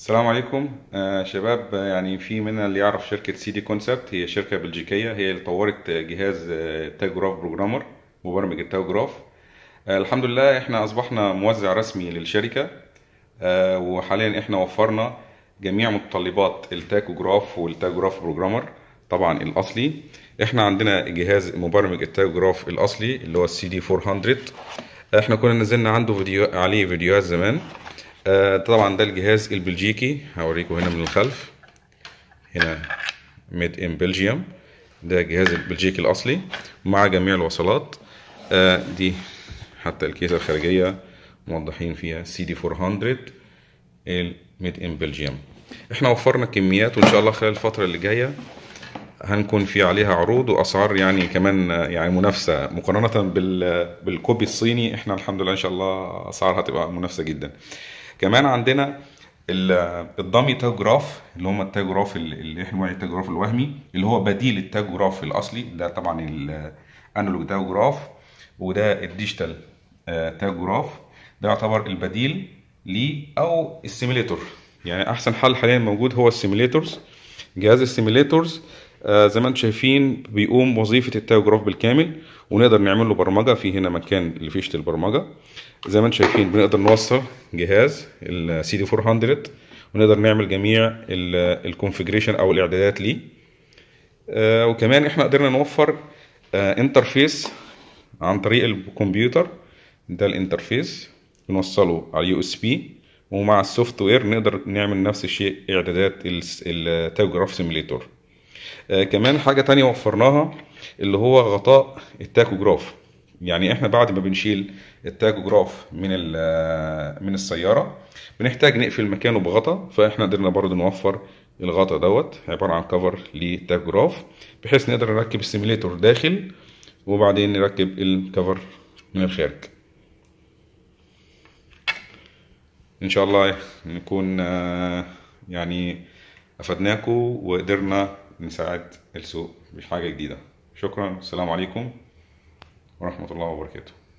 السلام عليكم آه شباب آه، يعني في منا اللي يعرف شركة سي دي كونسبت هي شركة بلجيكية هي اللي طورت آه، جهاز التاجراف آه، بروجرامر مبرمج التاجراف آه الحمد لله احنا اصبحنا موزع رسمي للشركة آه وحاليا احنا وفرنا جميع متطلبات التاجراف والتاجراف بروجرامر طبعا الاصلي احنا عندنا جهاز مبرمج التاجراف الاصلي اللي هو السي دي 400 احنا كنا نزلنا عنده فيديو عليه فيديوهات زمان آه طبعا ده الجهاز البلجيكي هوريكم هنا من الخلف هنا ميد ان بلجيوم ده الجهاز البلجيكي الاصلي مع جميع الوصلات آه دي حتى الكيسه الخارجيه موضحين فيها سي دي 400 الميد ان بلجيوم احنا وفرنا كميات وان شاء الله خلال الفتره اللي جايه هنكون في عليها عروض واسعار يعني كمان يعني منافسه مقارنه بالكوبي الصيني احنا الحمد لله ان شاء الله اسعارها هتبقى منافسه جدا كمان عندنا الضمي تاجوغراف اللي هم التاجوغراف اللي احنا بنقول التاجوغراف الوهمي اللي هو بديل التاجوغراف الاصلي ده طبعا الانالوج تاجوغراف وده الديجيتال آه، تاجوغراف ده يعتبر البديل ليه او السيميليتور يعني احسن حل حاليا موجود هو السيميليتورز جهاز السيميليتورز آه، زي ما انتم شايفين بيقوم وظيفه التايوجراف بالكامل ونقدر نعمل له برمجه في هنا مكان لفيشه البرمجه زي ما انتم شايفين بنقدر نوصل جهاز الـ cd 400 ونقدر نعمل جميع الكونفجريشن او الاعدادات ليه آه، وكمان احنا قدرنا نوفر انترفيس آه، عن طريق الكمبيوتر ده الانترفيس بنوصله على يو اس بي ومع السوفت وير نقدر نعمل نفس الشيء اعدادات التايوجراف سيميليتور آه، كمان حاجه تانية وفرناها اللي هو غطاء التاكوجراف يعني احنا بعد ما بنشيل التاكوجراف من آه، من السياره بنحتاج نقفل مكانه بغطاء فاحنا قدرنا برضه نوفر الغطاء دوت عباره عن كفر للتاكوجراف بحيث نقدر نركب السيميليتور داخل وبعدين نركب الكفر من الخارج ان شاء الله نكون آه، يعني افدناكم وقدرنا نساعد السوق بحاجة جديدة شكرا السلام عليكم ورحمة الله وبركاته